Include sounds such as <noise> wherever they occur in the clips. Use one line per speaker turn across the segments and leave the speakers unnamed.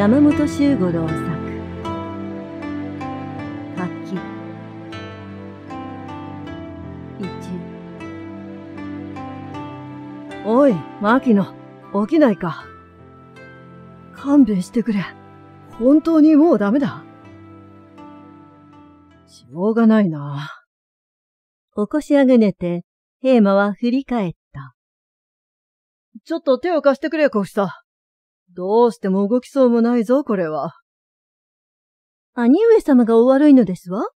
山本周五郎作柿1おい牧野起きないか勘弁してくれ本当にもうダメだしょうがないな起こしあぐねて、平馬は振り返った。ちょっと手を貸してくれ、小た。どうしても動きそうもないぞ、これは。兄上様がお悪いのですわ。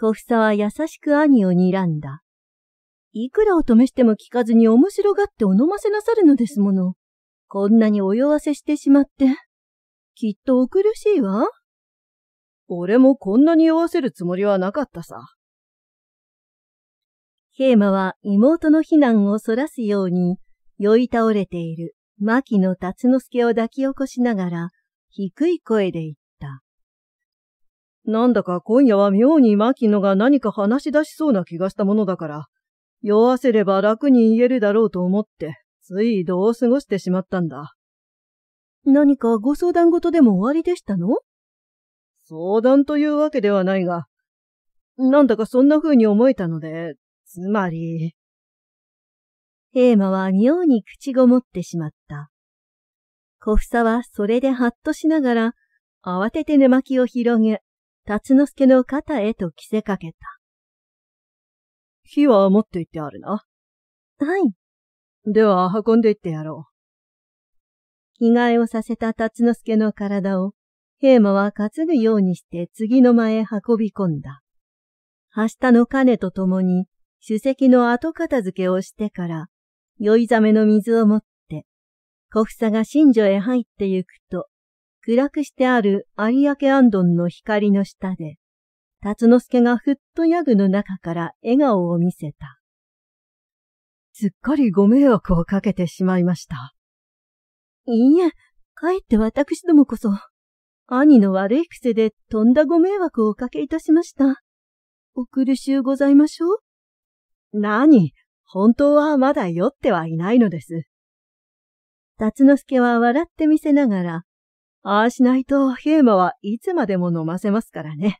小房は優しく兄を睨んだ。いくら止試しても聞かずに面白がってお飲ませなさるのですもの。こんなにお弱せしてしまって、きっとお苦しいわ。俺もこんなに酔わせるつもりはなかったさ。ーマは妹の非難をそらすように酔い倒れている牧野達之助を抱き起こしながら、低い声で言った。なんだか今夜は妙に牧野が何か話し出しそうな気がしたものだから、酔わせれば楽に言えるだろうと思って、ついどう過ごしてしまったんだ。何かご相談事でも終わりでしたの相談というわけではないが、なんだかそんな風に思えたので、つまり、ーマは妙に口ごもってしまった。小房はそれでハッとしながら、慌てて寝巻きを広げ、辰之助の肩へと着せかけた。火は持って行ってあるな。はい。では、運んで行ってやろう。着替えをさせた辰之助の体を、平馬は担ぐようにして次の間へ運び込んだ。明日の鐘とともに、主席の後片付けをしてから、酔いざめの水を持って、小房が新女へ入ってゆくと、暗くしてある有明安頓の光の下で、辰之助がふっとヤグの中から笑顔を見せた。すっかりご迷惑をかけてしまいました。いいえ、かえって私どもこそ、兄の悪い癖でとんだご迷惑をおかけいたしました。お苦しゅうございましょう。何本当はまだ酔ってはいないのです。辰之助は笑ってみせながら、ああしないと平馬はいつまでも飲ませますからね。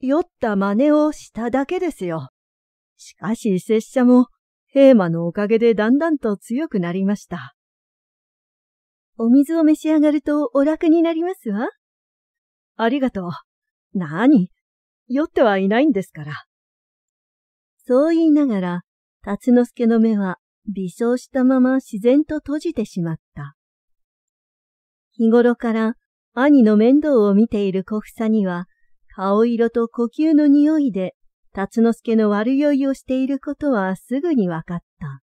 酔った真似をしただけですよ。しかし拙者も平馬のおかげでだんだんと強くなりました。お水を召し上がるとお楽になりますわ。ありがとう。なに、酔ってはいないんですから。そう言いながら、達之助の目は微笑したまま自然と閉じてしまった。日頃から兄の面倒を見ている小房には、顔色と呼吸の匂いで達之助の悪酔いをしていることはすぐに分かった。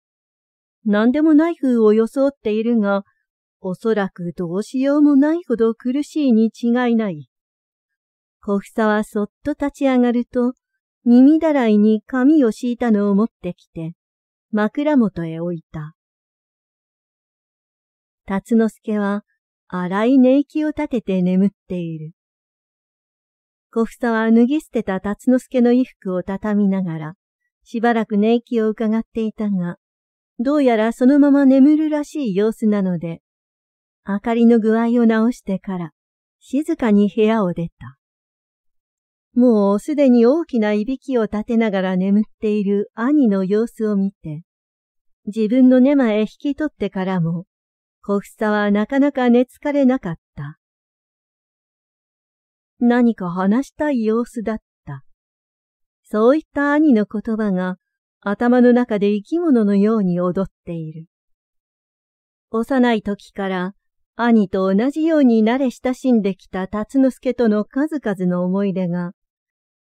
何でもない風を装っているが、おそらくどうしようもないほど苦しいに違いない。小房はそっと立ち上がると、耳だらいに紙を敷いたのを持ってきて、枕元へ置いた。辰之助は荒い寝息を立てて眠っている。小房は脱ぎ捨てた辰之助の衣服を畳みながら、しばらく寝息を伺っていたが、どうやらそのまま眠るらしい様子なので、明かりの具合を直してから、静かに部屋を出た。もうすでに大きないびきを立てながら眠っている兄の様子を見て、自分の根間へ引き取ってからも、小房はなかなか寝つかれなかった。何か話したい様子だった。そういった兄の言葉が頭の中で生き物のように踊っている。幼い時から兄と同じように慣れ親しんできた達之助との数々の思い出が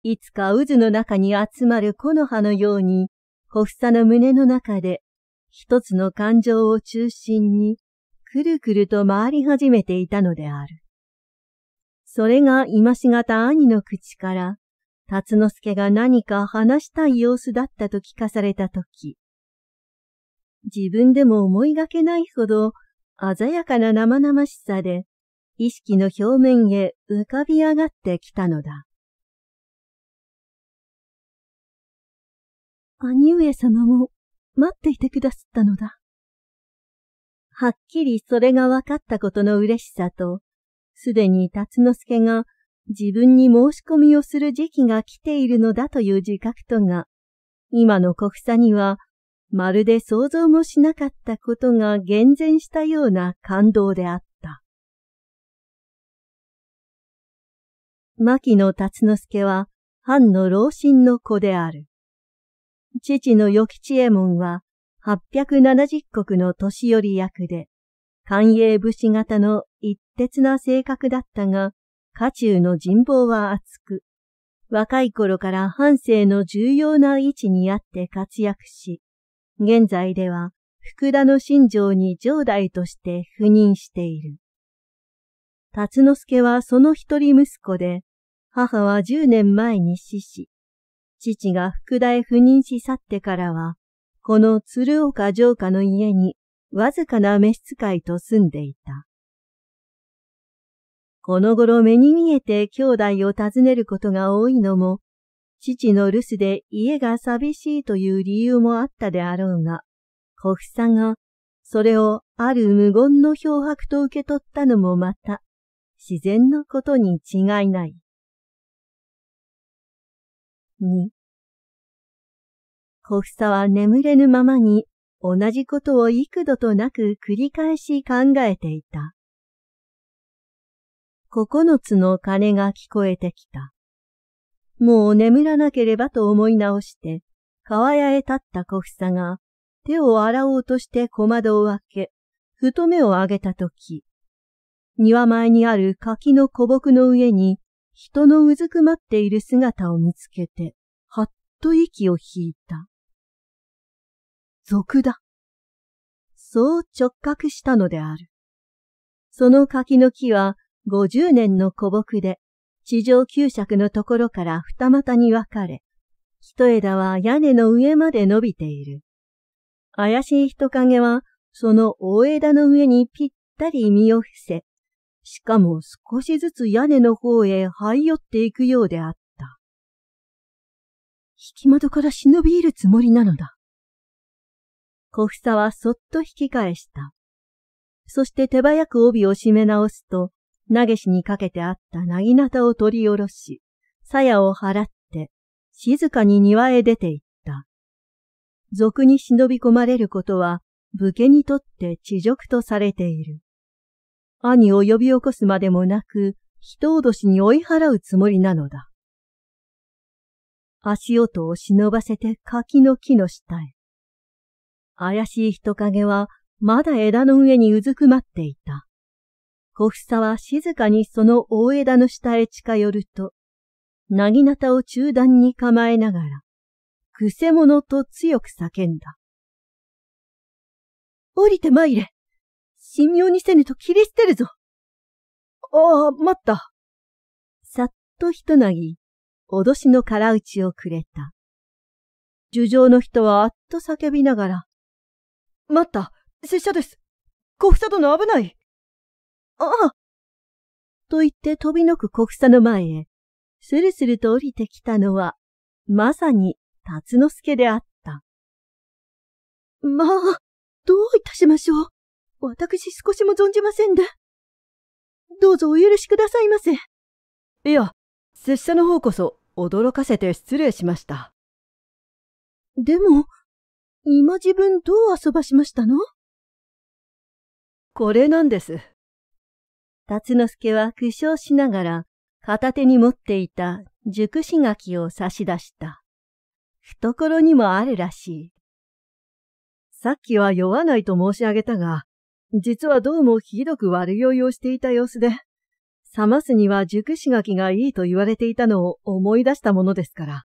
いつか渦の中に集まる木の葉のように、小房の胸の中で、一つの感情を中心に、くるくると回り始めていたのである。それが今しがた兄の口から、辰之助が何か話したい様子だったと聞かされたとき、自分でも思いがけないほど鮮やかな生々しさで意識の表面へ浮かび上がってきたのだ。兄上様も待っていてくださったのだ。はっきりそれが分かったことの嬉しさと、すでに達之助が自分に申し込みをする時期が来ているのだという自覚とが、今の小房にはまるで想像もしなかったことが厳然したような感動であった。牧野達之助は、藩の老身の子である。父の与吉右衛門は、870国の年寄り役で、官営武士型の一徹な性格だったが、家中の人望は厚く、若い頃から半生の重要な位置にあって活躍し、現在では福田の新城に上代として赴任している。辰之助はその一人息子で、母は10年前に死し、父が副大赴任し去ってからは、この鶴岡城下の家にわずかな召使いと住んでいた。この頃目に見えて兄弟を訪ねることが多いのも、父の留守で家が寂しいという理由もあったであろうが、小房がそれをある無言の漂白と受け取ったのもまた、自然のことに違いない。2小房は眠れぬままに同じことを幾度となく繰り返し考えていた。九つの鐘が聞こえてきた。もう眠らなければと思い直して、川屋へ立った小房が手を洗おうとして小窓を開け、ふと目を上げたとき、庭前にある柿の古木の上に人のうずくまっている姿を見つけて、はっと息を引いた。俗だ。そう直角したのである。その柿の木は50年の古木で、地上九尺のところから二股に分かれ、一枝は屋根の上まで伸びている。怪しい人影は、その大枝の上にぴったり身を伏せ、しかも少しずつ屋根の方へ這い寄っていくようであった。引き窓から忍び入るつもりなのだ。小房はそっと引き返した。そして手早く帯を締め直すと、投げしにかけてあったなぎなたを取り下ろし、鞘を払って、静かに庭へ出て行った。俗に忍び込まれることは、武家にとって地辱とされている。兄を呼び起こすまでもなく、人脅しに追い払うつもりなのだ。足音を忍ばせて柿の木の下へ。怪しい人影はまだ枝の上にうずくまっていた。小房は静かにその大枝の下へ近寄ると、なぎなたを中段に構えながら、くせ者と強く叫んだ。降りてまいれ神妙にせぬと切り捨てるぞ。ああ、待った。さっとひとなぎ、脅しの空打ちをくれた。樹上の人はあっと叫びながら、待った、拙者です。小房殿危ない。ああ。と言って飛びのく小房の前へ、スルスルと降りてきたのは、まさに達之助であった。まあ、どういたしましょう。私少しも存じませんで。どうぞお許しくださいませ。いや、拙者の方こそ驚かせて失礼しました。でも、今自分どう遊ばしましたのこれなんです。辰之助は苦笑しながら片手に持っていた熟し柿を差し出した。懐にもあるらしい。さっきは酔わないと申し上げたが、実はどうもひどく悪酔いをしていた様子で、冷ますには熟し柿がいいと言われていたのを思い出したものですから、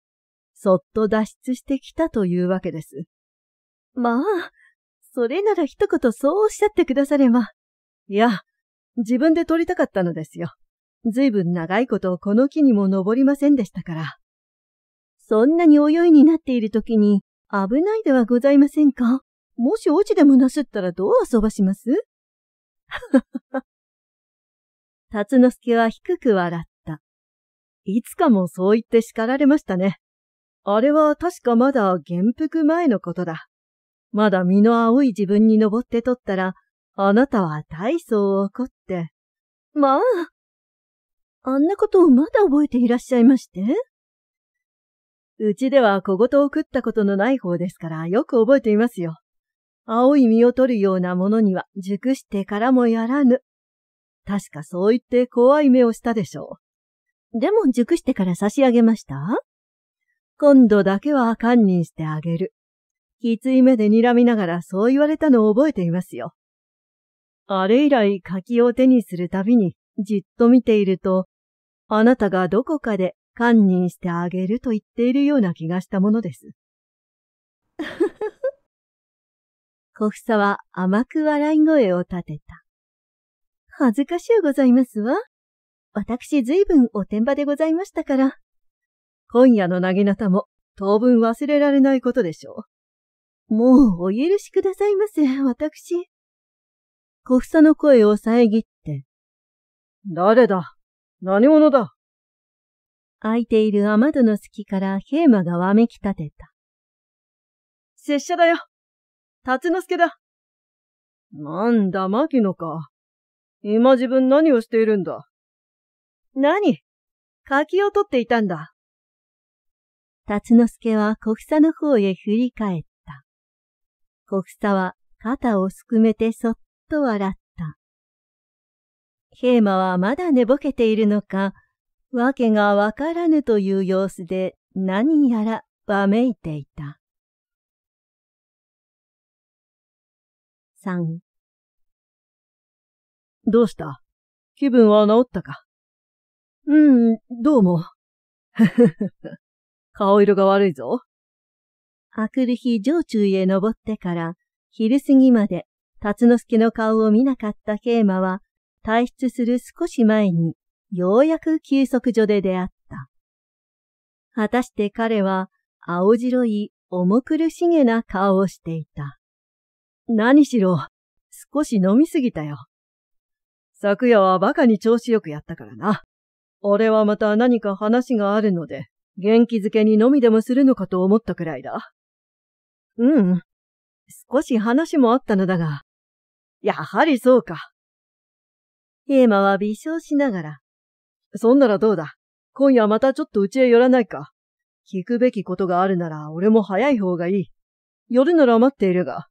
そっと脱出してきたというわけです。まあ、それなら一言そうおっしゃってくだされば。いや、自分で撮りたかったのですよ。ずいぶん長いことこの木にも登りませんでしたから。そんなに泳いになっている時に危ないではございませんかもし落ちでもなすったらどう遊ばします <laughs> 辰之助は低く笑った。いつかもそう言って叱られましたね。あれは確かまだ元服前のことだ。まだ身の青い自分に登ってとったら、あなたは大層怒って。まあ、あんなことをまだ覚えていらっしゃいましてうちでは小言を食ったことのない方ですからよく覚えていますよ。青い実を取るようなものには熟してからもやらぬ。確かそう言って怖い目をしたでしょう。でも熟してから差し上げました今度だけは堪忍してあげる。きつい目で睨みながらそう言われたのを覚えていますよ。あれ以来柿を手にするたびにじっと見ていると、あなたがどこかで堪忍してあげると言っているような気がしたものです。小房は甘く笑い声を立てた。恥ずかしゅうございますわ。私随分おてんばでございましたから。今夜のなぎなたも当分忘れられないことでしょう。もうお許しくださいませ、私。小房の声を遮って。誰だ何者だ空いている雨戸の隙から平馬がわめき立てた。拙者だよ達之助だ。なんだ、牧野か。今自分何をしているんだ。何柿を取っていたんだ。達之助は小草の方へ振り返った。小草は肩をすくめてそっと笑った。平馬はまだ寝ぼけているのか、わけがわからぬという様子で何やらばめいていた。どうした気分は治ったかうん、どうも。<laughs> 顔色が悪いぞ。あくる日上中へ登ってから昼過ぎまで辰之助の顔を見なかった桂馬は退出する少し前にようやく休息所で出会った。果たして彼は青白い重苦しげな顔をしていた。何しろ、少し飲みすぎたよ。昨夜は馬鹿に調子よくやったからな。俺はまた何か話があるので、元気づけに飲みでもするのかと思ったくらいだ。うん。少し話もあったのだが、やはりそうか。ヘーマは微笑しながら。そんならどうだ。今夜またちょっとうちへ寄らないか。聞くべきことがあるなら俺も早い方がいい。寄るなら待っているが。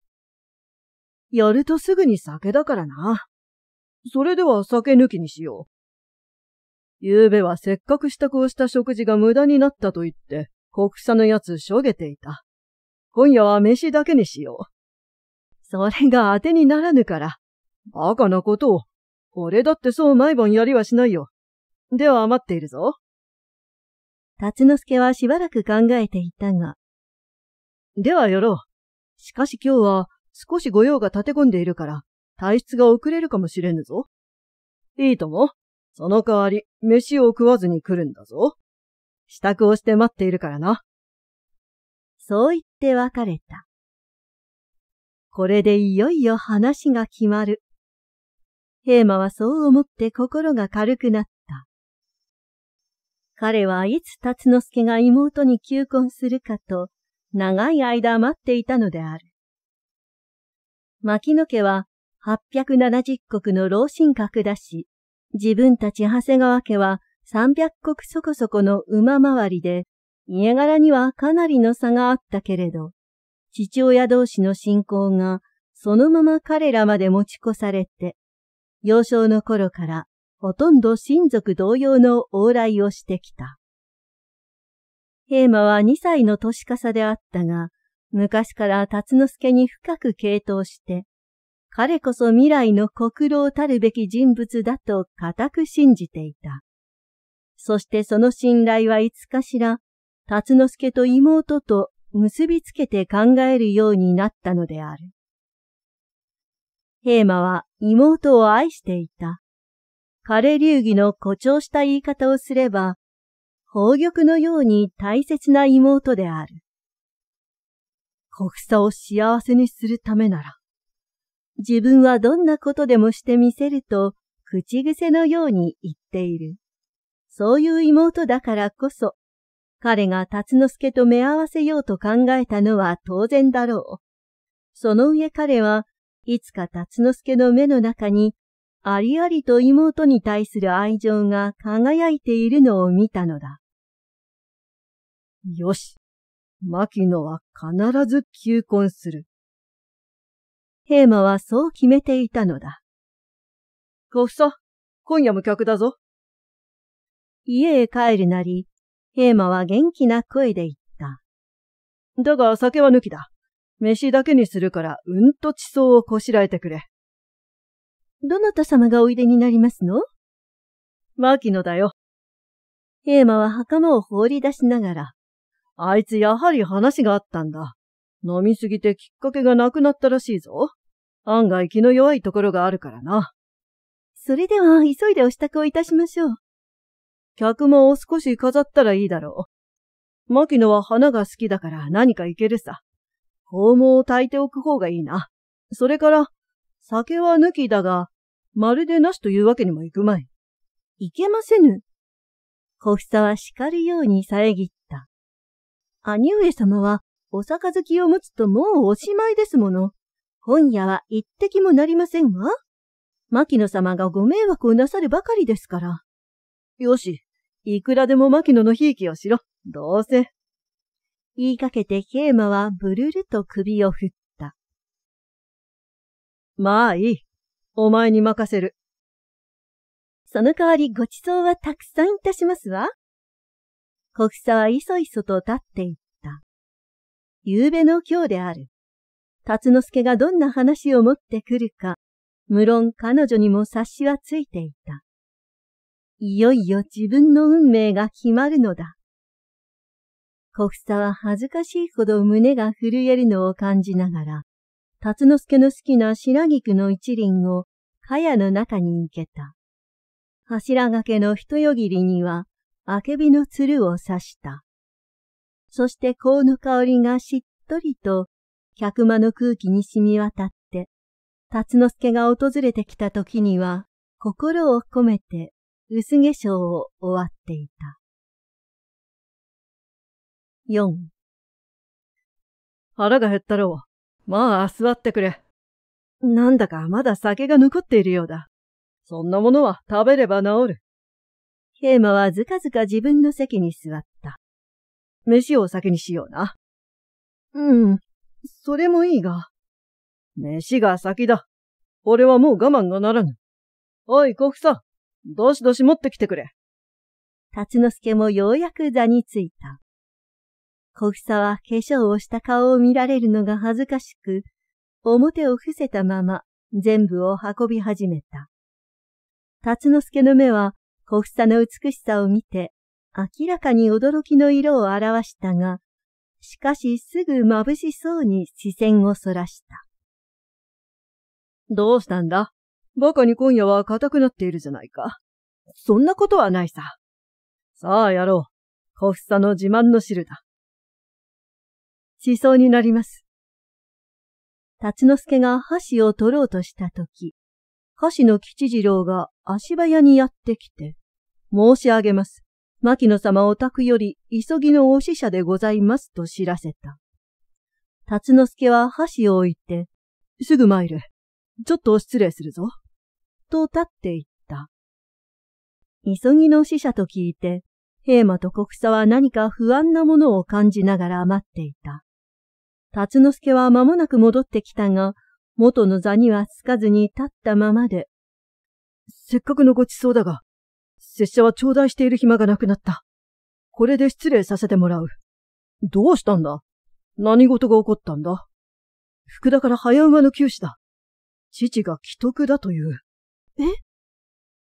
やるとすぐに酒だからな。それでは酒抜きにしよう。昨夜べはせっかく支度をした食事が無駄になったと言って、国産のやつしょげていた。今夜は飯だけにしよう。それが当てにならぬから。バカなことを。俺だってそう毎晩やりはしないよ。では待っているぞ。達之助はしばらく考えていたが。ではよろう。しかし今日は少し御用が立て込んでいるから、体質が遅れるかもしれぬぞ。いいとも。その代わり、飯を食わずに来るんだぞ。支度をして待っているからな。そう言って別れた。これでいよいよ話が決まる。平馬はそう思って心が軽くなった。彼はいつ達之助が妹に求婚するかと、長い間待っていたのである。牧野家は870国の老神格だし、自分たち長谷川家は300国そこそこの馬回りで、家柄にはかなりの差があったけれど、父親同士の信仰がそのまま彼らまで持ち越されて、幼少の頃からほとんど親族同様の往来をしてきた。平馬は2歳の年かさであったが、昔から辰之助に深く傾倒して、彼こそ未来の国老たるべき人物だと固く信じていた。そしてその信頼はいつかしら、辰之助と妹と結びつけて考えるようになったのである。平馬は妹を愛していた。彼流儀の誇張した言い方をすれば、宝玉のように大切な妹である。国房を幸せにするためなら、自分はどんなことでもしてみせると、口癖のように言っている。そういう妹だからこそ、彼が達之助と目合わせようと考えたのは当然だろう。その上彼はいつか達之助の目の中に、ありありと妹に対する愛情が輝いているのを見たのだ。よし、牧野は必ず求婚する。ヘーマはそう決めていたのだ。ごっさ、今夜も客だぞ。家へ帰るなり、ヘーマは元気な声で言った。だが酒は抜きだ。飯だけにするから、うんと地層をこしらえてくれ。どなた様がおいでになりますの牧野だよ。ヘーマは袴を放り出しながら、あいつやはり話があったんだ。飲みすぎてきっかけがなくなったらしいぞ。案外気の弱いところがあるからな。それでは急いでお支度をいたしましょう。客も少し飾ったらいいだろう。牧野は花が好きだから何かいけるさ。肛門を焚いておく方がいいな。それから、酒は抜きだが、まるでなしというわけにもいくまい。いけませぬ。小房は叱るように遮っ兄上様は、おきを持つともうおしまいですもの。本屋は一滴もなりませんわ。牧野様がご迷惑をなさるばかりですから。よし、いくらでも牧野のひいきをしろ。どうせ。言いかけて桂馬はブルルと首を振った。まあいい。お前に任せる。その代わりごちそうはたくさんいたしますわ。小草はいそいそと立っていった。夕べの今日である。辰之助がどんな話を持ってくるか、無論彼女にも察しはついていた。いよいよ自分の運命が決まるのだ。小草は恥ずかしいほど胸が震えるのを感じながら、辰之助の好きな白菊の一輪を、茅の中に行けた。柱掛けの一よぎりには、あけびのつるを刺した。そして香の香りがしっとりと百間の空気に染み渡って、辰之助が訪れてきた時には、心を込めて薄化粧を終わっていた。四。腹が減ったろう。まあ、座ってくれ。なんだかまだ酒が残っているようだ。そんなものは食べれば治る。ケーマはずかずか自分の席に座った。飯を先にしような。うん、それもいいが。飯が先だ。俺はもう我慢がならぬ。おい、小草、どしどし持ってきてくれ。辰之助もようやく座についた。小房は化粧をした顔を見られるのが恥ずかしく、表を伏せたまま全部を運び始めた。辰之助の目は小房の美しさを見て、明らかに驚きの色を表したが、しかしすぐ眩しそうに視線をそらした。どうしたんだバカに今夜は硬くなっているじゃないか。そんなことはないさ。さあやろう。小房の自慢の汁だ。しそうになります。立之助が箸を取ろうとしたとき、菓子の吉次郎が足早にやってきて、申し上げます。牧野様お宅より急ぎのお使者でございますと知らせた。辰之助は箸を置いて、すぐ参る。ちょっと失礼するぞ。と立っていった。急ぎの使者と聞いて、平馬と国佐は何か不安なものを感じながら待っていた。辰之助は間もなく戻ってきたが、元の座にはつかずに立ったままで。せっかくのごちそうだが、拙者は頂戴している暇がなくなった。これで失礼させてもらう。どうしたんだ何事が起こったんだ福田から早馬の旧死だ。父が既得だという。え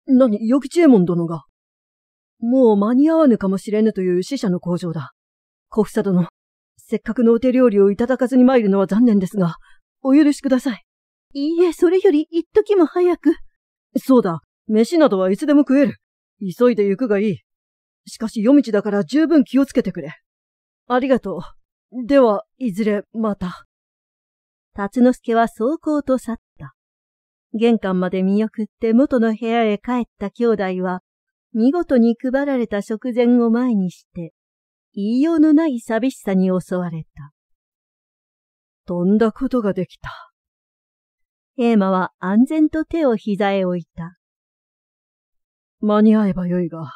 何、与吉右衛門殿が。もう間に合わぬかもしれぬという死者の工場だ。小房殿、せっかくのお手料理をいただかずに参るのは残念ですが、お許しください。いいえ、それより一時も早く。そうだ、飯などはいつでも食える。急いで行くがいい。しかし夜道だから十分気をつけてくれ。ありがとう。では、いずれまた。達之助は走行と去った。玄関まで見送って元の部屋へ帰った兄弟は、見事に配られた食前を前にして、言いようのない寂しさに襲われた。とんだことができた。エーマは安全と手を膝へ置いた。間に合えばよいが。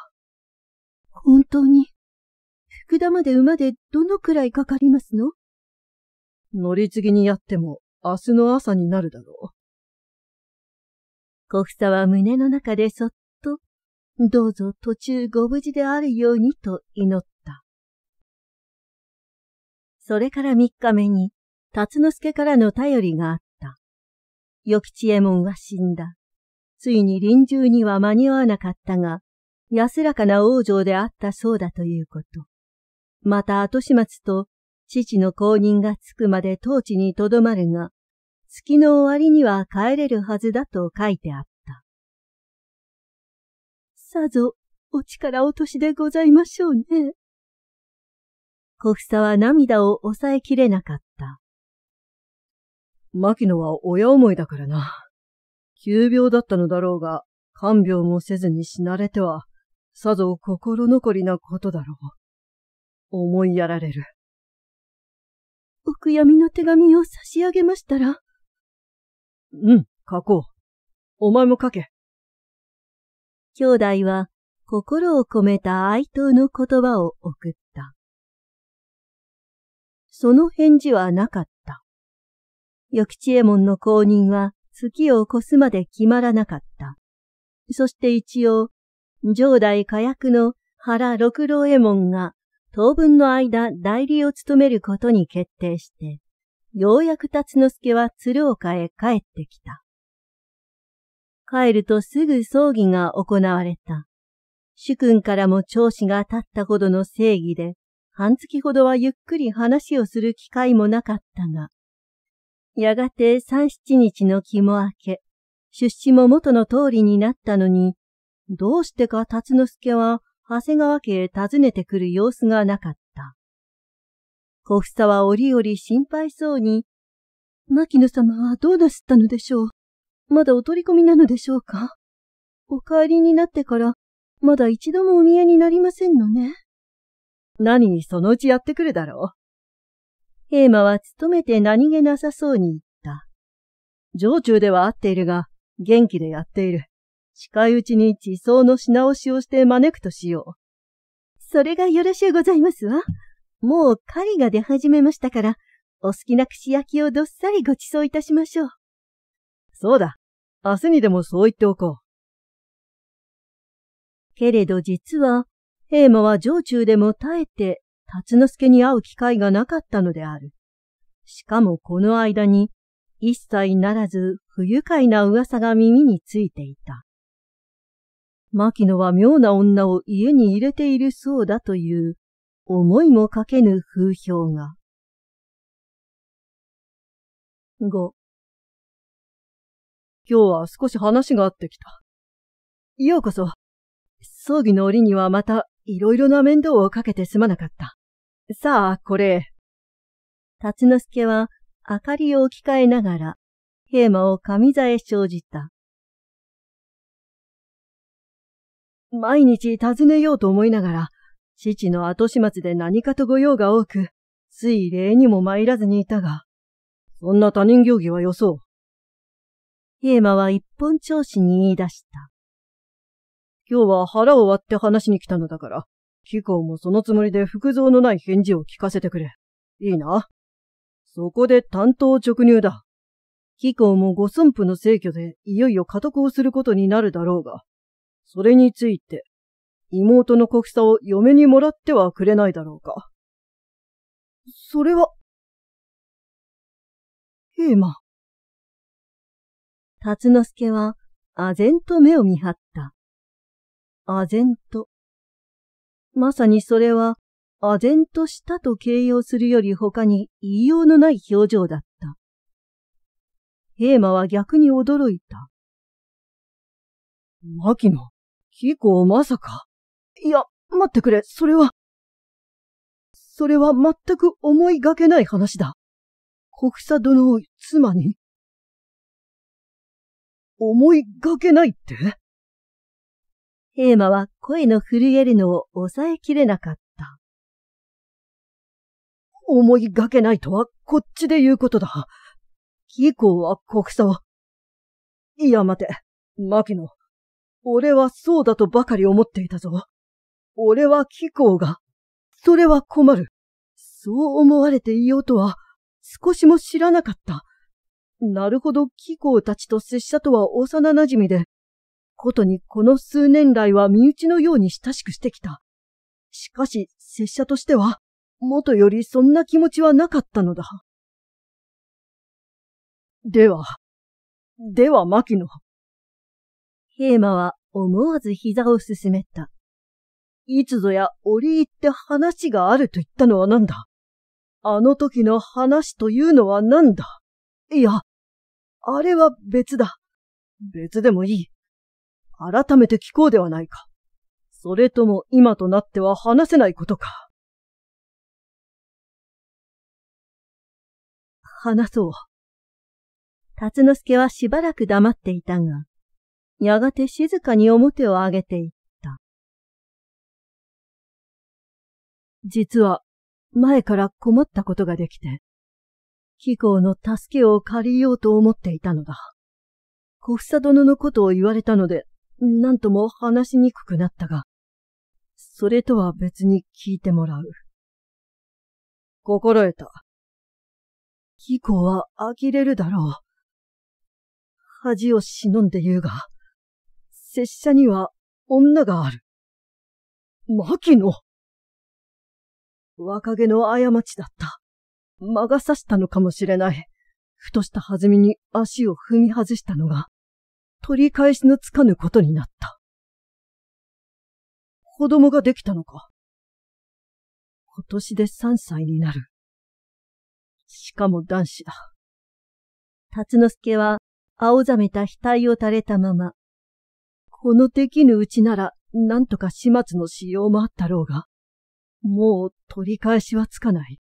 本当に、福田まで馬でどのくらいかかりますの乗り継ぎにやっても明日の朝になるだろう。小房は胸の中でそっと、どうぞ途中ご無事であるようにと祈った。それから三日目に、辰之助からの頼りがあった。与吉右衛門は死んだ。ついに臨終には間に合わなかったが、安らかな往生であったそうだということ。また後始末と父の公認がつくまで当地に留まるが、月の終わりには帰れるはずだと書いてあった。さぞ、お力落としでございましょうね。小房は涙を抑えきれなかった。牧野は親思いだからな。急病だったのだろうが、看病もせずに死なれては、さぞ心残りなことだろう。思いやられる。お悔やみの手紙を差し上げましたらうん、書こう。お前も書け。兄弟は心を込めた哀悼の言葉を送った。その返事はなかった。与吉右衛門の後任は月を越すまで決まらなかった。そして一応、上代火薬の原六郎右衛門が当分の間代理を務めることに決定して、ようやく辰之助は鶴岡へ帰ってきた。帰るとすぐ葬儀が行われた。主君からも調子が立ったほどの正義で、半月ほどはゆっくり話をする機会もなかったが、やがて三七日の気も明け、出資も元の通りになったのに、どうしてか辰之助は長谷川家へ訪ねてくる様子がなかった。小房は折々心配そうに、牧野様はどうなすったのでしょうまだお取り込みなのでしょうかお帰りになってから、まだ一度もお見えになりませんのね。何にそのうちやってくるだろう。ヘーマは努めて何気なさそうに言った。常駐では会っているが、元気でやっている。近いうちに地層のし直しをして招くとしよう。それがよろしゅうございますわ。もう狩りが出始めましたから、お好きな串焼きをどっさりご馳走いたしましょう。そうだ。明日にでもそう言っておこう。けれど実は、ヘーマは常中でも耐えて達之助に会う機会がなかったのである。しかもこの間に、一切ならず不愉快な噂が耳についていた。牧野は妙な女を家に入れているそうだという思いもかけぬ風評が。5今日は少し話があってきた。ようこそ、葬儀の折にはまたいろいろな面倒をかけてすまなかった。さあ、これ。辰之助は明かりを置き換えながら、平馬を上座へ生じた。毎日尋ねようと思いながら、父の後始末で何かと御用が多く、つい礼にも参らずにいたが、そんな他人行儀はよそう。平馬は一本調子に言い出した。今日は腹を割って話しに来たのだから、飛行もそのつもりで服造のない返事を聞かせてくれ。いいな。そこで担当直入だ。飛行もご寸父の逝去でいよいよ家督をすることになるだろうが、それについて、妹の国差を嫁にもらってはくれないだろうか。それは、ヘーマ。辰之助は、唖然と目を見張った。唖然と。まさにそれは、唖然としたと形容するより他に言いようのない表情だった。平馬は逆に驚いた。牧野、キコまさか。いや、待ってくれ、それは。それは全く思いがけない話だ。国佐殿を妻に。思いがけないってテーマは声の震えるのを抑えきれなかった。思いがけないとはこっちで言うことだ。気候は国葬。いや待て、マキノ。俺はそうだとばかり思っていたぞ。俺は気候が。それは困る。そう思われていようとは、少しも知らなかった。なるほど、気候たちと拙者とは幼馴染で、ことにこの数年来は身内のように親しくしてきた。しかし、拙者としては、元よりそんな気持ちはなかったのだ。では、では、牧野。平馬は思わず膝をすすめた。いつぞや折り入って話があると言ったのは何だあの時の話というのは何だいや、あれは別だ。別でもいい。改めて聞こうではないか。それとも今となっては話せないことか。話そう。辰之助はしばらく黙っていたが、やがて静かに表を上げていった。実は、前から困ったことができて、貴公の助けを借りようと思っていたのだ。小房殿のことを言われたので、何とも話しにくくなったが、それとは別に聞いてもらう。心得た。以降は呆れるだろう。恥を忍んで言うが、拙者には女がある。牧野若気の過ちだった。魔が差したのかもしれない。ふとした弾みに足を踏み外したのが、取り返しのつかぬことになった。子供ができたのか。今年で3歳になる。しかも男子だ。辰之助は青ざめた額を垂れたまま。このできぬうちなら、何とか始末のしようもあったろうが、もう取り返しはつかない。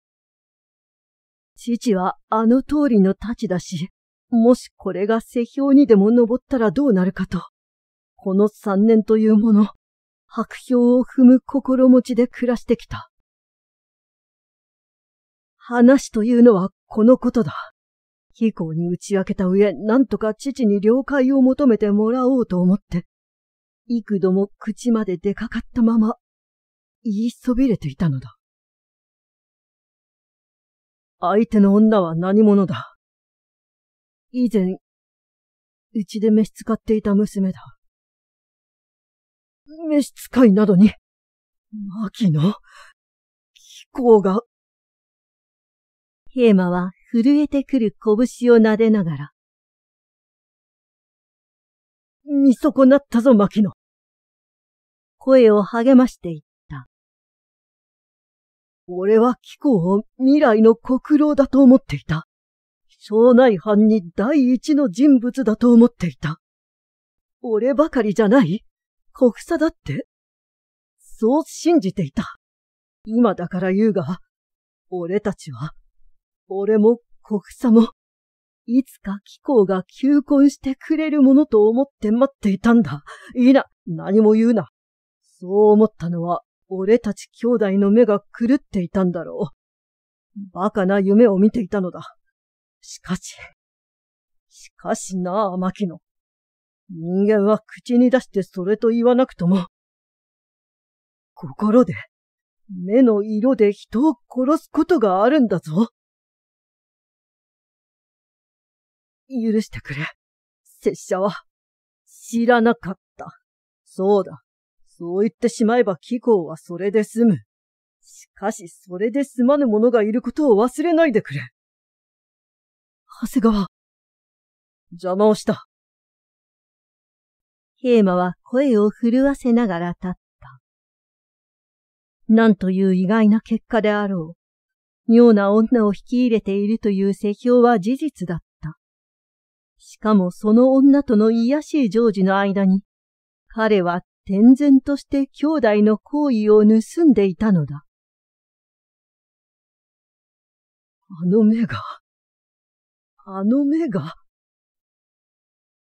父はあの通りの太刀だし、もしこれが世氷にでも登ったらどうなるかと。この三年というもの、白氷を踏む心持ちで暮らしてきた。話というのはこのことだ。以行に打ち明けた上、なんとか父に了解を求めてもらおうと思って、幾度も口まで出かかったまま、言いそびれていたのだ。相手の女は何者だ以前、うちで召使っていた娘だ。召使いなどに、牧野、気候が。平馬は震えてくる拳を撫でながら。見損なったぞ、牧野。声を励ましていった。俺は気候を未来の国老だと思っていた。省内藩に第一の人物だと思っていた。俺ばかりじゃない国草だってそう信じていた。今だから言うが、俺たちは、俺も国草も、いつか気候が求婚してくれるものと思って待っていたんだ。いいな、何も言うな。そう思ったのは、俺たち兄弟の目が狂っていたんだろう。バカな夢を見ていたのだ。しかし、しかしなあ、牧野。人間は口に出してそれと言わなくとも、心で、目の色で人を殺すことがあるんだぞ。許してくれ。拙者は、知らなかった。そうだ。そう言ってしまえば貴公はそれで済む。しかし、それで済まぬ者がいることを忘れないでくれ。長谷川。邪魔をした。平馬は声を震わせながら立った。なんという意外な結果であろう。妙な女を引き入れているという世評は事実だった。しかもその女との癒しいジョージの間に、彼は天然として兄弟の行為を盗んでいたのだ。あの目が。あの目が。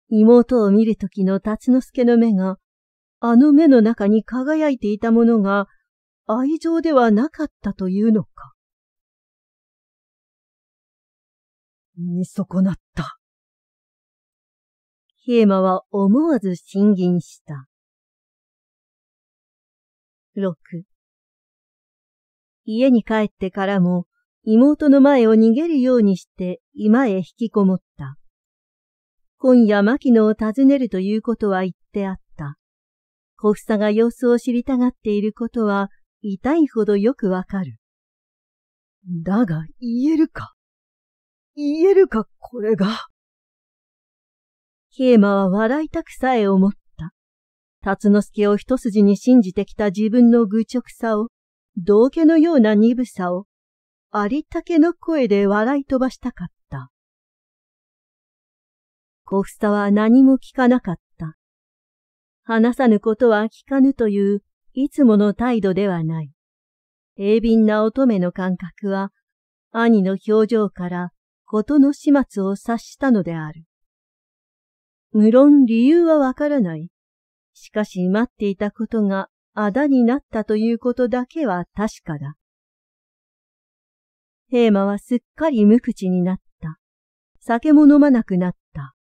妹を見るときの達之助の目が、あの目の中に輝いていたものが、愛情ではなかったというのか。見損なった。ヒエマは思わず審吟した。六。家に帰ってからも、妹の前を逃げるようにして居間へ引きこもった。今夜牧野を訪ねるということは言ってあった。小房が様子を知りたがっていることは痛いほどよくわかる。だが言えるか。言えるか、これが。桂馬は笑いたくさえ思った。辰之助を一筋に信じてきた自分の愚直さを、道家のような鈍さを、ありたけの声で笑い飛ばしたかった。小房は何も聞かなかった。話さぬことは聞かぬといういつもの態度ではない。鋭敏な乙女の感覚は兄の表情から事の始末を察したのである。無論理由はわからない。しかし待っていたことがあだになったということだけは確かだ。ーマはすっかり無口になった。酒も飲まなくなった。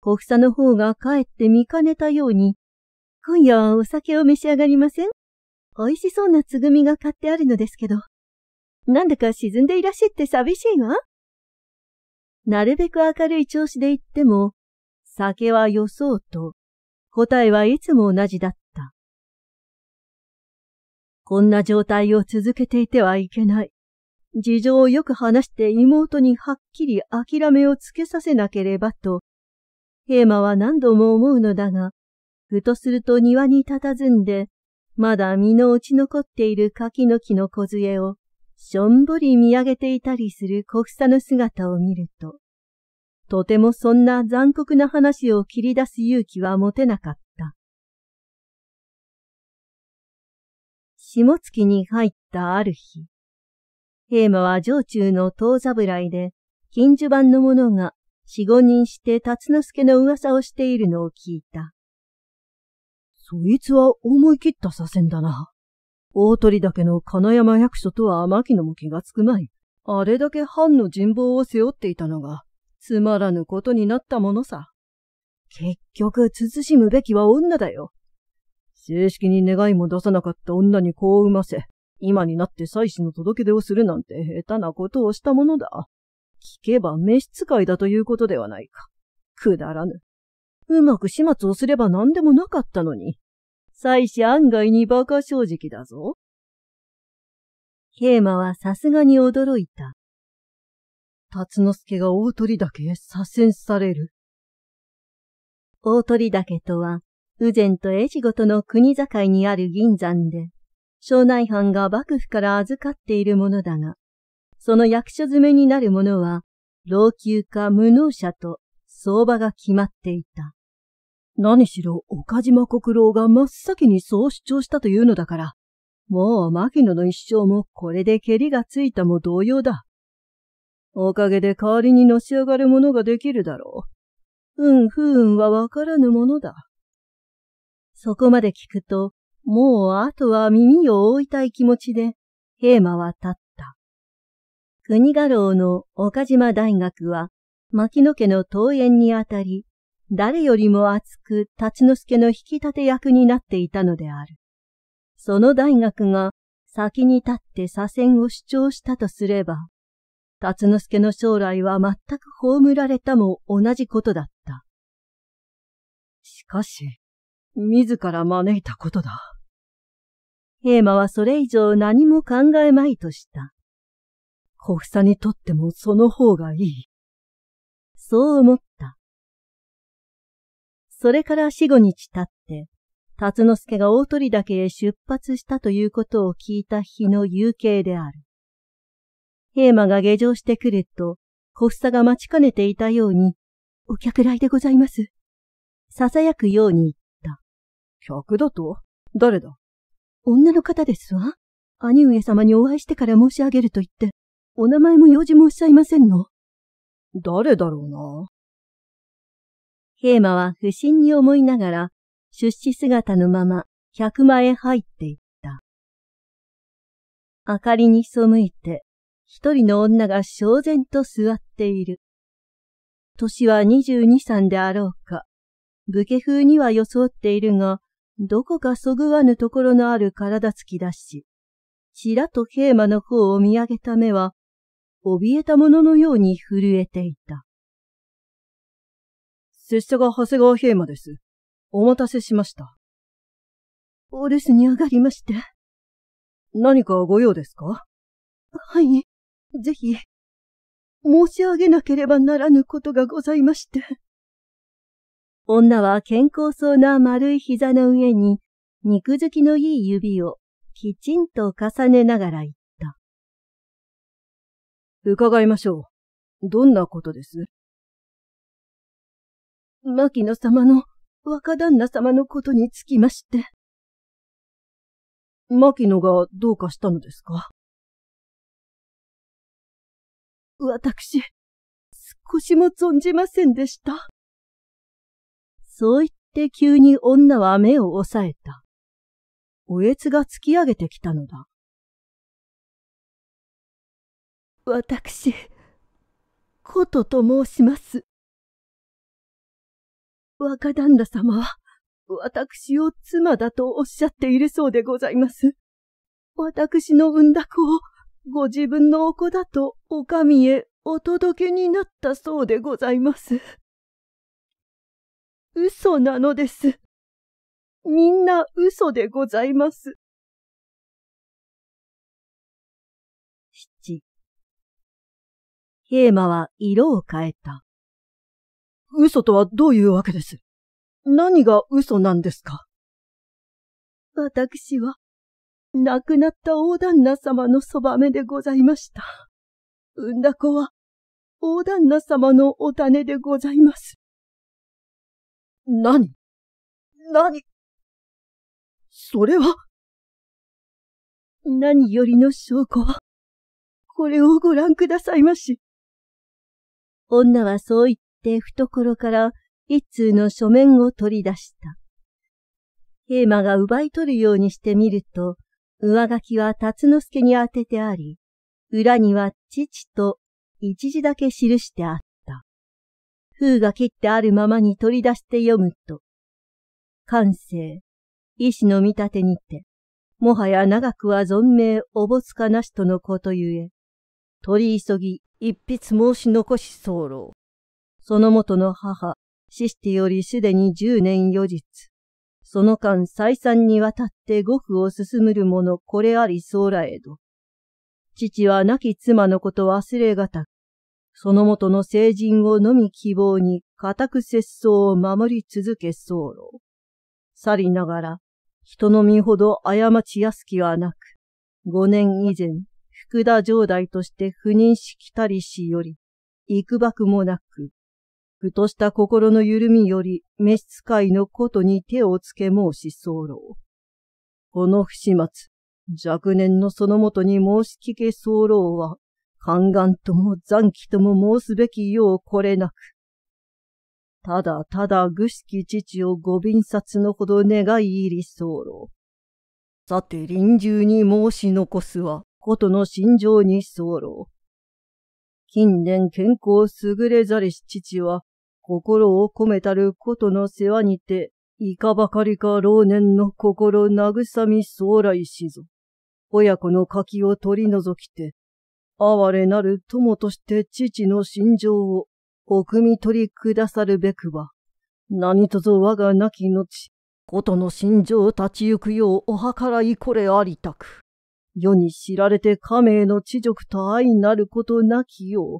小房の方が帰って見かねたように、今夜はお酒を召し上がりません美味しそうなつぐみが買ってあるのですけど、なんだか沈んでいらっしゃって寂しいわ。なるべく明るい調子で言っても、酒はよそうと、答えはいつも同じだった。こんな状態を続けていてはいけない。事情をよく話して妹にはっきり諦めをつけさせなければと、平馬は何度も思うのだが、ふとすると庭に佇んで、まだ身の落ち残っている柿の木の梢を、しょんぼり見上げていたりする小草の姿を見ると、とてもそんな残酷な話を切り出す勇気は持てなかった。下月に入ったある日、テーマは城中の遠侍で、近所版の者が四五人して辰之助の噂をしているのを聞いた。そいつは思い切った左遷だな。大鳥岳の金山役所とは牧野も気がつくまい。あれだけ藩の人望を背負っていたのが、つまらぬことになったものさ。結局、慎むべきは女だよ。正式に願いも出さなかった女に子を産ませ、今になって妻子の届け出をするなんて下手なことをしたものだ。聞けば召使いだということではないか。くだらぬ。うまく始末をすれば何でもなかったのに。妻子案外に馬鹿正直だぞ。桂馬はさすがに驚いた。辰之助が大鳥岳へ左遷される。大鳥岳とは、羽前と越後との国境にある銀山で、庄内藩が幕府から預かっているものだが、その役所詰めになるものは、老朽化無能者と相場が決まっていた。何しろ岡島国老が真っ先にそう主張したというのだから、もう牧野の一生もこれで蹴りがついたも同様だ。おかげで代わりにのし上がるものができるだろう。うん、不運はわからぬものだ。そこまで聞くと、もうあとは耳を覆いたい気持ちで、平馬は立った。国家老の岡島大学は、牧野家の桃園にあたり、誰よりも熱く立之助の引き立て役になっていたのである。その大学が先に立って左遷を主張したとすれば、達之助の将来は全く葬られたも同じことだった。しかし、自ら招いたことだ。ヘーマはそれ以上何も考えまいとした。小房にとってもその方がいい。そう思った。それから四五日経って、辰之助が大鳥岳へ出発したということを聞いた日の夕景である。平馬が下城してくると、小房が待ちかねていたように、お客来でございます。囁くように言った。客だと誰だ女の方ですわ。兄上様にお会いしてから申し上げると言って、お名前も用事もおっしゃいませんの。誰だろうな。平馬は不審に思いながら、出資姿のまま百万へ入っていった。明かりに背いて、一人の女が焦然と座っている。年は二十二三であろうか。武家風には装っているが、どこかそぐわぬところのある体つきだし、ちらと平馬の方を見上げた目は、怯えたもののように震えていた。拙者が長谷川平馬です。お待たせしました。お留守に上がりまして。何かご用ですかはい、ぜひ、申し上げなければならぬことがございまして。女は健康そうな丸い膝の上に肉付きのいい指をきちんと重ねながら言った。伺いましょう。どんなことです牧野様の若旦那様のことにつきまして。牧野がどうかしたのですか私、少しも存じませんでした。そう言って急に女は目を押さえた。おえつが突き上げてきたのだ。私、ことと申します。若旦那様は、私を妻だとおっしゃっているそうでございます。私の産んだ子を、ご自分のお子だとお神へお届けになったそうでございます。嘘なのです。みんな嘘でございます。七。ヘーマは色を変えた。嘘とはどういうわけです何が嘘なんですか私は、亡くなった大旦那様のそばめでございました。産んだ子は、大旦那様のお種でございます。何何それは何よりの証拠は、これをご覧くださいまし。女はそう言って懐から一通の書面を取り出した。ヘーマが奪い取るようにしてみると、上書きは辰之助に当ててあり、裏には父と一字だけ記してあった。封が切ってあるままに取り出して読むと、感性、意志の見立てにて、もはや長くは存命おぼつかなしとのことゆえ、取り急ぎ一筆申し残し候。その元の母、死してよりすでに十年余日。その間再三にわたって五句を進むるものこれありそうらえど。父は亡き妻のこと忘れがたく、その元の成人をのみ希望に固く節操を守り続け候。去りながら、人の身ほど過ちやすきはなく、五年以前、福田城代として赴任しきたりしより、幾ばくもなく、ふとした心の緩みより召使いのことに手をつけ申し候。この不始末、若年のその元に申し聞け候は、宦官とも残機とも申すべきようこれなく。ただただ愚式父をご便殺のほど願い入り候。さて臨終に申し残すは、ことの心情に候。近年健康優れざりし父は、心を込めたることの世話にて、いかばかりか老年の心慰み将来しぞ。親子の柿を取り除きて、哀れなる友として父の心情をお汲み取りくださるべくは、何とぞ我が亡き後、ことの心情を立ち行くようお計らいこれありたく。世に知られて家名の知辱と愛なることなきよう、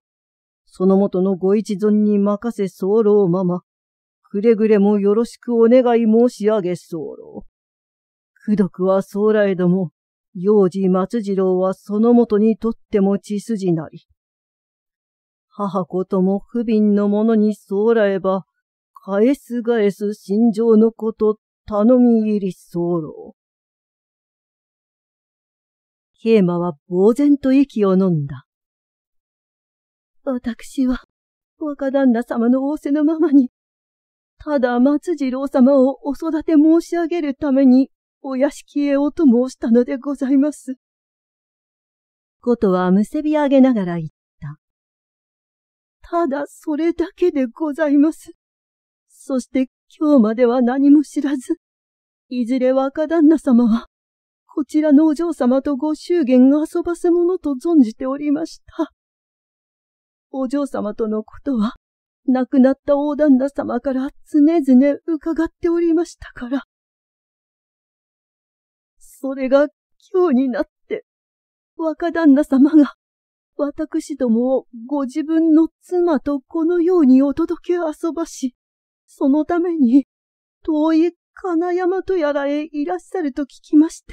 そのもとのご一存に任せ候まま、くれぐれもよろしくお願い申し上げ候。功徳は将来ども、幼児松次郎はそのもとにとっても血筋なり。母子とも不憫の者にそうらえば、返す返す心情のこと頼み入り候。桂馬は呆然と息を飲んだ。私は若旦那様の仰せのままに、ただ松次郎様をお育て申し上げるためにお屋敷へおと申したのでございます。ことはむせび上げながら言った。ただそれだけでございます。そして今日までは何も知らず、いずれ若旦那様は、こちらのお嬢様とご祝言が遊ばせものと存じておりました。お嬢様とのことは、亡くなった大旦那様から常々伺っておりましたから。それが今日になって、若旦那様が、私どもをご自分の妻とこのようにお届け遊ばし、そのために、遠い金山とやらへいらっしゃると聞きまして、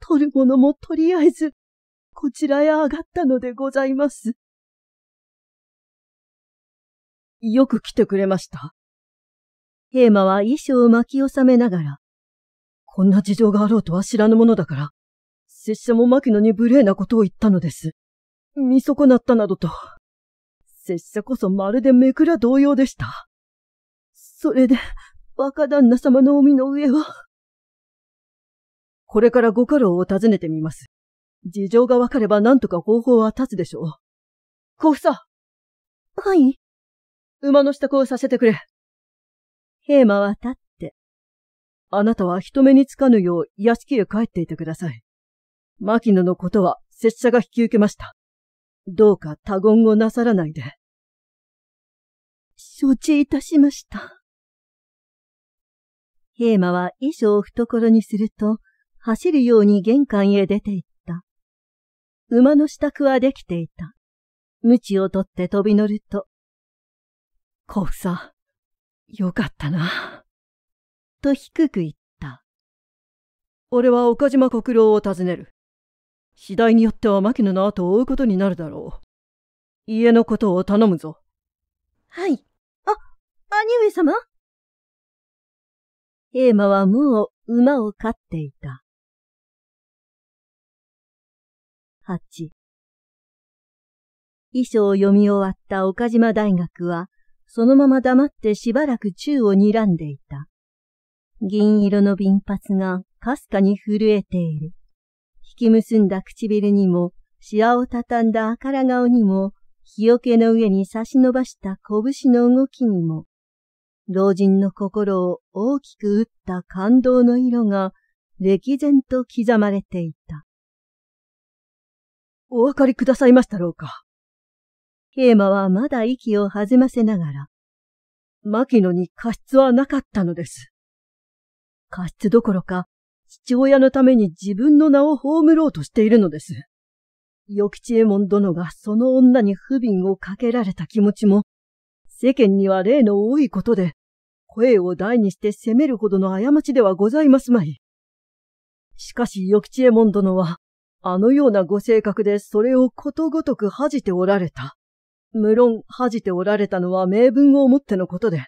取るものもとりあえず、こちらへ上がったのでございます。よく来てくれました。ーマは衣装を巻き収めながら、こんな事情があろうとは知らぬものだから、拙者も牧野に無礼なことを言ったのです。見損なったなどと。拙者こそまるでめくら同様でした。それで、若旦那様のお身の上は。これからご家老を訪ねてみます。事情がわかれば何とか方法は立つでしょう。小房はい。馬の支度をさせてくれ。平馬は立っあなたは人目につかぬよう屋敷へ帰っていてください。牧野のことは拙者が引き受けました。どうか他言をなさらないで。承知いたしました。平馬は衣装を懐にすると、走るように玄関へ出て行った。馬の支度はできていた。無知を取って飛び乗ると。小房、よかったな。と低く言った。俺は岡島国郎を訪ねる。次第によっては牧野の後を追うことになるだろう。家のことを頼むぞ。はい。あ、兄上様エーマはもう馬を飼っていた。8遺書を読み終わった岡島大学は、そのまま黙ってしばらく宙を睨んでいた。銀色の瓶髪がかすかに震えている。引き結んだ唇にも、シわをたたんだあから顔にも、日よけの上に差し伸ばした拳の動きにも、老人の心を大きく打った感動の色が歴然と刻まれていた。お分かりくださいましたろうか。ーマはまだ息を弾ませながら、牧野に過失はなかったのです。過失どころか、父親のために自分の名を葬ろうとしているのです。与吉右衛門殿がその女に不憫をかけられた気持ちも、世間には例の多いことで、声を大にして責めるほどの過ちではございますまい。しかし与吉右衛門殿は、あのようなご性格でそれをことごとく恥じておられた。無論恥じておられたのは名分をもってのことで、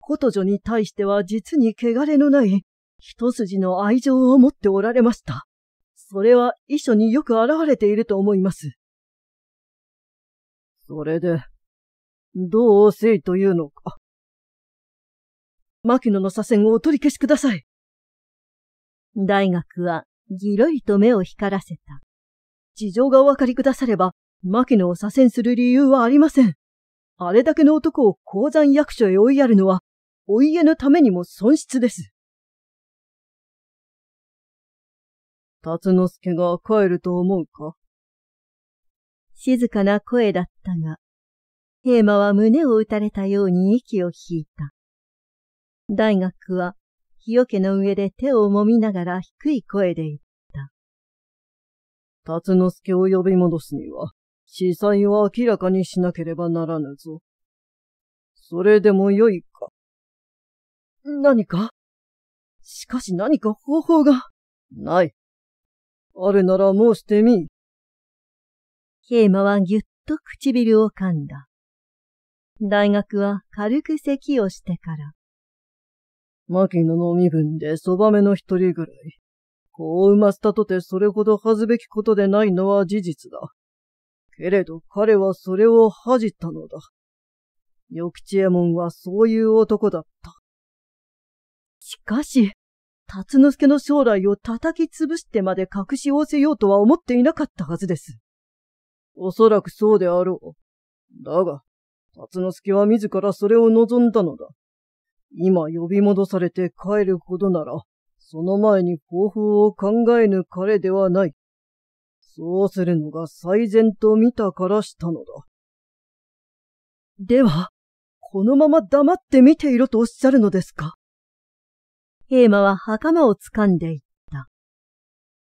こと女に対しては実に汚れのない一筋の愛情を持っておられました。それは遺書によく現れていると思います。それで、どうせいというのか。牧野の左遷をお取り消しください。大学はぎろりと目を光らせた。事情がお分かりくだされば、牧野を左遷する理由はありません。あれだけの男を鉱山役所へ追いやるのは、お家のためにも損失です。達之助が帰ると思うか静かな声だったが、平馬は胸を打たれたように息を引いた。大学は、日よけの上で手を揉みながら低い声で言った。達之助を呼び戻すには、死祭を明らかにしなければならぬぞ。それでもよいか。何かしかし何か方法が。ない。あるなら申してみ。桂馬はぎゅっと唇を噛んだ。大学は軽く咳をしてから。牧野の身分でそばめの一人ぐらい。子を産ませたとてそれほど恥ずべきことでないのは事実だ。けれど彼はそれを恥じたのだ。与吉右衛門はそういう男だった。しかし、達之助の将来を叩き潰してまで隠しわせようとは思っていなかったはずです。おそらくそうであろう。だが、達之助は自らそれを望んだのだ。今呼び戻されて帰るほどなら、その前に興奮を考えぬ彼ではない。そうするのが最善と見たからしたのだ。では、このまま黙って見ていろとおっしゃるのですかヘーマは袴を掴んでいった。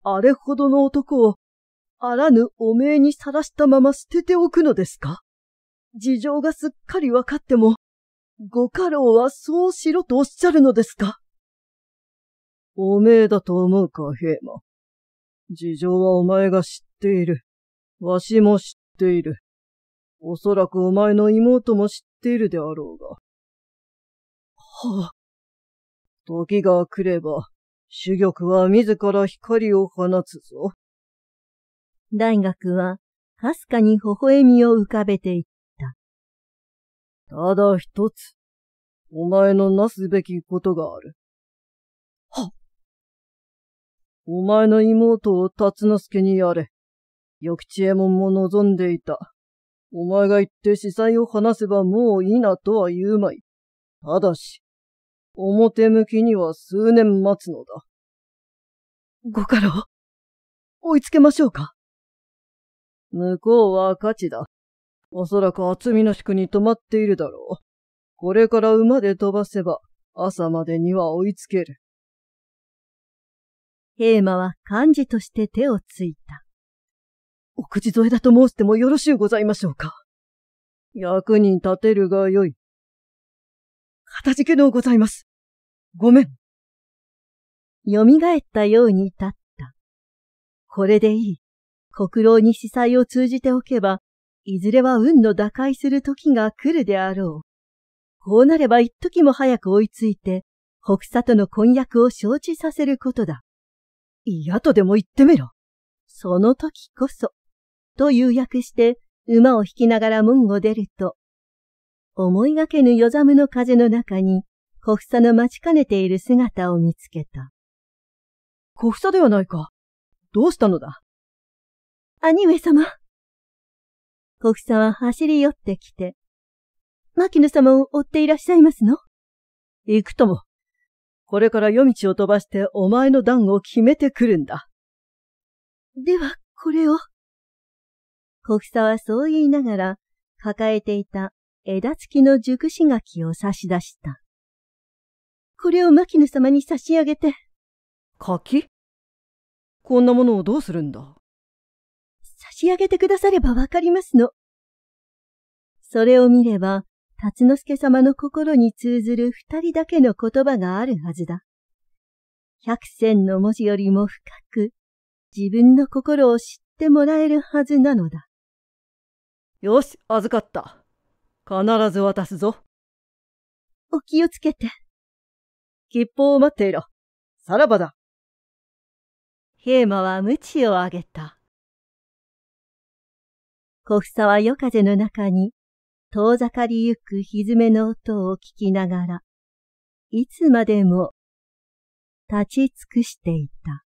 あれほどの男を、あらぬおめえにさらしたまま捨てておくのですか事情がすっかりわかっても、ご家老はそうしろとおっしゃるのですかおめえだと思うか、ヘーマ。事情はお前が知っている。わしも知っている。おそらくお前の妹も知っているであろうが。はあ、時が来れば、主玉は自ら光を放つぞ。大学は、かすかに微笑みを浮かべていった。ただ一つ、お前のなすべきことがある。はお前の妹を辰之助にやれ。よくちえもんも望んでいた。お前が言って司祭を話せばもういいなとは言うまい。ただし、表向きには数年待つのだ。ご家老追いつけましょうか向こうは価値だ。おそらく厚みの宿に止まっているだろう。これから馬で飛ばせば、朝までには追いつける。平馬は幹事として手をついた。お口添えだと申してもよろしゅうございましょうか。役に立てるがよい。かたじけのうございます。ごめん。蘇ったように立った。これでいい。国老に司祭を通じておけば、いずれは運の打開する時が来るであろう。こうなれば一時も早く追いついて、北里の婚約を承知させることだ。嫌とでも言ってみろ。その時こそ、と誘約して馬を引きながら門を出ると、思いがけぬ夜寒の風の中に、小房の待ちかねている姿を見つけた。小房ではないか。どうしたのだ兄上様。小房は走り寄ってきて、牧野様を追っていらっしゃいますの行くとも、これから夜道を飛ばしてお前の段を決めてくるんだ。では、これを。小房はそう言いながら、抱えていた枝付きの熟し柿を差し出した。これを牧野様に差し上げて。柿こんなものをどうするんだ差し上げてくださればわかりますの。それを見れば、辰之助様の心に通ずる二人だけの言葉があるはずだ。百千の文字よりも深く、自分の心を知ってもらえるはずなのだ。よし、預かった。必ず渡すぞ。お気をつけて。吉報を待っていろ。さらばだ。ー馬は鞭をあげた。小房は夜風の中に、遠ざかりゆく蹄めの音を聞きながら、いつまでも立ち尽くしていた。